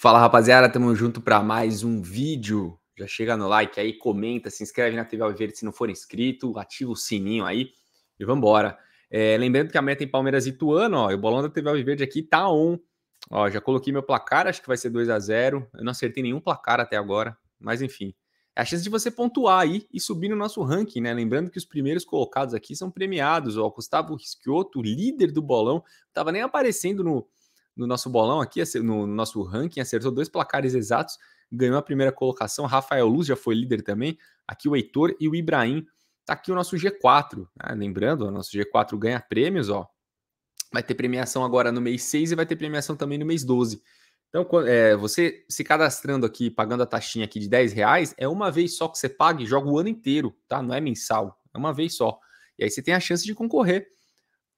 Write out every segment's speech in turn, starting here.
Fala rapaziada, tamo junto para mais um vídeo. Já chega no like aí, comenta, se inscreve na TV Alviverde se não for inscrito, ativa o sininho aí e vambora. É, lembrando que a meta em Palmeiras e Ituano, ó, o bolão da TV Alviverde aqui tá on. Ó, já coloquei meu placar, acho que vai ser 2 a 0 Eu não acertei nenhum placar até agora, mas enfim. É a chance de você pontuar aí e subir no nosso ranking, né? Lembrando que os primeiros colocados aqui são premiados. Ó, Gustavo Rischiotto, líder do bolão, tava nem aparecendo no, no nosso bolão aqui, no nosso ranking, acertou dois placares exatos, ganhou a primeira colocação. Rafael Luz já foi líder também. Aqui o Heitor e o Ibrahim. Tá aqui o nosso G4. Né? Lembrando, o nosso G4 ganha prêmios, ó. Vai ter premiação agora no mês 6 e vai ter premiação também no mês 12. Então, é, você se cadastrando aqui, pagando a taxinha aqui de 10 reais, é uma vez só que você paga e joga o ano inteiro, tá? Não é mensal, é uma vez só. E aí você tem a chance de concorrer,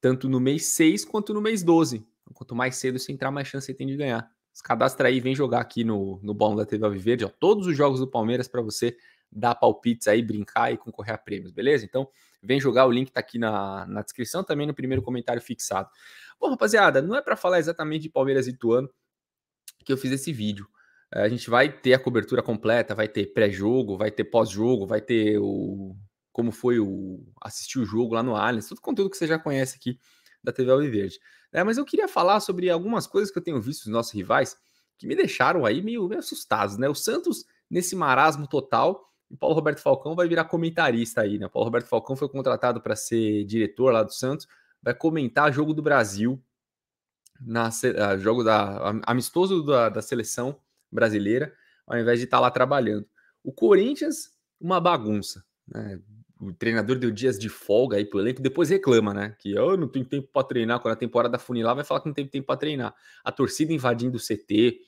tanto no mês 6 quanto no mês 12 quanto mais cedo você entrar, mais chance você tem de ganhar. Se cadastra aí, vem jogar aqui no, no bom da TV Alviverde, ó, todos os jogos do Palmeiras para você dar palpites aí, brincar e concorrer a prêmios, beleza? Então, vem jogar, o link tá aqui na, na descrição, também no primeiro comentário fixado. Bom, rapaziada, não é para falar exatamente de Palmeiras e Ituano que eu fiz esse vídeo. É, a gente vai ter a cobertura completa, vai ter pré-jogo, vai ter pós-jogo, vai ter o como foi o assistir o jogo lá no Allianz, todo o conteúdo que você já conhece aqui da TV Alviverde. Verde. Né? Mas eu queria falar sobre algumas coisas que eu tenho visto dos nossos rivais que me deixaram aí meio, meio assustados, né? O Santos nesse marasmo total. E Paulo Roberto Falcão vai virar comentarista aí, né? O Paulo Roberto Falcão foi contratado para ser diretor lá do Santos, vai comentar jogo do Brasil, na, ah, jogo da amistoso da, da, seleção brasileira, ao invés de estar tá lá trabalhando. O Corinthians, uma bagunça, né? o treinador deu dias de folga aí pro elenco, depois reclama, né? Que eu oh, não tenho tempo para treinar, quando a temporada funilar vai falar que não tem tempo para treinar. A torcida invadindo o CT,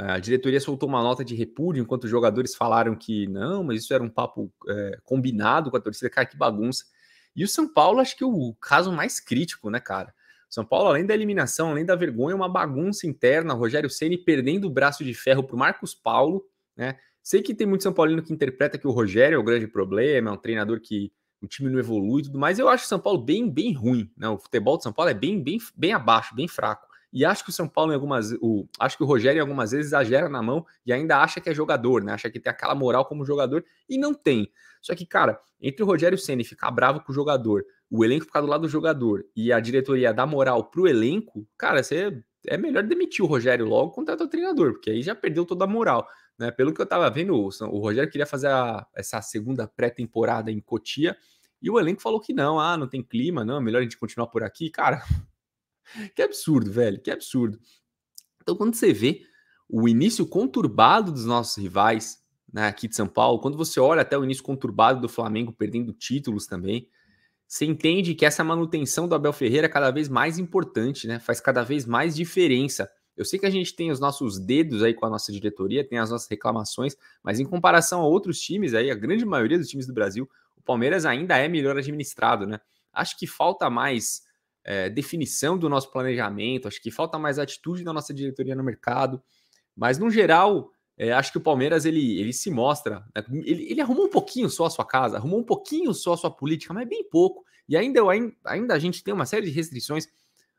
eh, a diretoria soltou uma nota de repúdio enquanto os jogadores falaram que não, mas isso era um papo é, combinado com a torcida, cara, que bagunça. E o São Paulo, acho que é o caso mais crítico, né, cara? São Paulo, além da eliminação, além da vergonha, é uma bagunça interna. Rogério Ceni perdendo o braço de ferro pro Marcos Paulo, né? Sei que tem muito São Paulino que interpreta que o Rogério é o grande problema, é um treinador que o time não evolui e tudo mais. Eu acho o São Paulo bem, bem ruim. Né? O futebol de São Paulo é bem, bem, bem abaixo, bem fraco. E acho que o São Paulo em algumas. O, acho que o Rogério em algumas vezes exagera na mão e ainda acha que é jogador, né? Acha que tem aquela moral como jogador e não tem. Só que, cara, entre o Rogério Senna ficar bravo com o jogador, o elenco ficar do lado do jogador e a diretoria dar moral pro elenco, cara, você é melhor demitir o Rogério logo contra o treinador, porque aí já perdeu toda a moral. Né? Pelo que eu estava vendo, o, o Rogério queria fazer a, essa segunda pré-temporada em Cotia e o elenco falou que não, ah, não tem clima, não, é melhor a gente continuar por aqui. Cara, que absurdo, velho, que absurdo. Então, quando você vê o início conturbado dos nossos rivais né, aqui de São Paulo, quando você olha até o início conturbado do Flamengo perdendo títulos também, você entende que essa manutenção do Abel Ferreira é cada vez mais importante, né? Faz cada vez mais diferença eu sei que a gente tem os nossos dedos aí com a nossa diretoria, tem as nossas reclamações, mas em comparação a outros times aí, a grande maioria dos times do Brasil, o Palmeiras ainda é melhor administrado, né? Acho que falta mais é, definição do nosso planejamento, acho que falta mais atitude da nossa diretoria no mercado, mas no geral, é, acho que o Palmeiras ele, ele se mostra, né? ele, ele arrumou um pouquinho só a sua casa, arrumou um pouquinho só a sua política, mas bem pouco. E ainda, ainda a gente tem uma série de restrições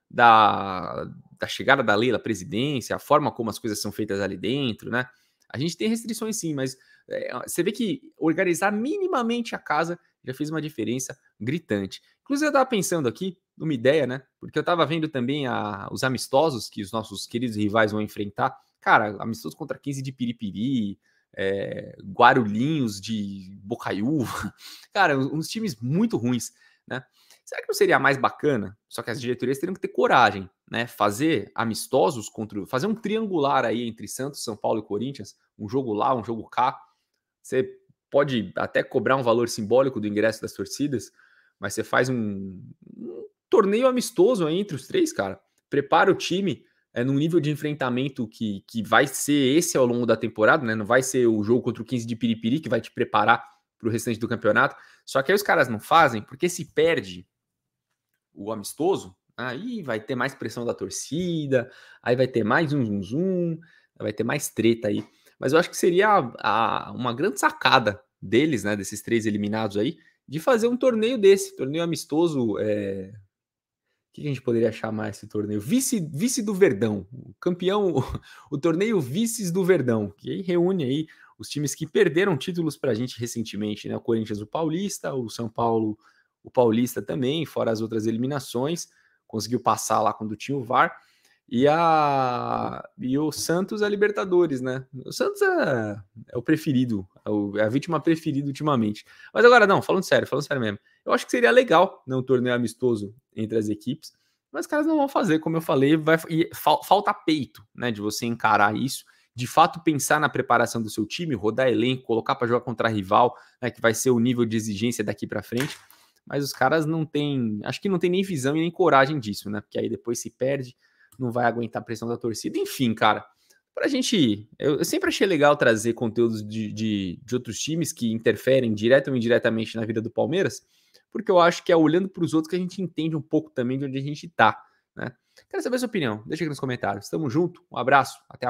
da, da chegada da Leila à presidência, a forma como as coisas são feitas ali dentro, né? A gente tem restrições sim, mas é, você vê que organizar minimamente a casa já fez uma diferença gritante. Inclusive, eu estava pensando aqui, numa ideia, né? Porque eu estava vendo também a, os amistosos que os nossos queridos rivais vão enfrentar. Cara, amistosos contra 15 de Piripiri, é, Guarulhinhos de Bocaiúva. Cara, uns times muito ruins. Né? Será que não seria mais bacana? Só que as diretorias teriam que ter coragem, né? Fazer amistosos contra, fazer um triangular aí entre Santos, São Paulo e Corinthians, um jogo lá, um jogo cá. Você pode até cobrar um valor simbólico do ingresso das torcidas, mas você faz um, um torneio amistoso aí entre os três, cara. Prepara o time é, num nível de enfrentamento que, que vai ser esse ao longo da temporada, né? Não vai ser o jogo contra o 15 de Piripiri que vai te preparar para o restante do campeonato. Só que aí os caras não fazem, porque se perde o amistoso, aí vai ter mais pressão da torcida, aí vai ter mais um zoom, vai ter mais treta aí. Mas eu acho que seria a, a, uma grande sacada deles, né, desses três eliminados aí, de fazer um torneio desse, torneio amistoso. É... O que a gente poderia chamar esse torneio? Vice, vice do Verdão, o campeão, o, o torneio Vices do Verdão, que aí reúne aí os times que perderam títulos para a gente recentemente, né? O Corinthians, o Paulista, o São Paulo, o Paulista também, fora as outras eliminações, conseguiu passar lá quando tinha o VAR. E, a, e o Santos a é Libertadores, né? O Santos é, é o preferido, é, o, é a vítima preferida ultimamente. Mas agora, não, falando sério, falando sério mesmo. Eu acho que seria legal né, um torneio amistoso entre as equipes, mas os caras não vão fazer, como eu falei, vai, e fal, falta peito, né? De você encarar isso de fato pensar na preparação do seu time, rodar elenco, colocar para jogar contra rival, né, que vai ser o nível de exigência daqui para frente. Mas os caras não têm, acho que não tem nem visão e nem coragem disso, né? Porque aí depois se perde, não vai aguentar a pressão da torcida. Enfim, cara, para a gente ir. Eu, eu, sempre achei legal trazer conteúdos de, de, de, outros times que interferem direta ou indiretamente na vida do Palmeiras, porque eu acho que é olhando para os outros que a gente entende um pouco também de onde a gente está. Né? Quero saber a sua opinião. Deixa aqui nos comentários. Tamo junto, um abraço, até a próxima.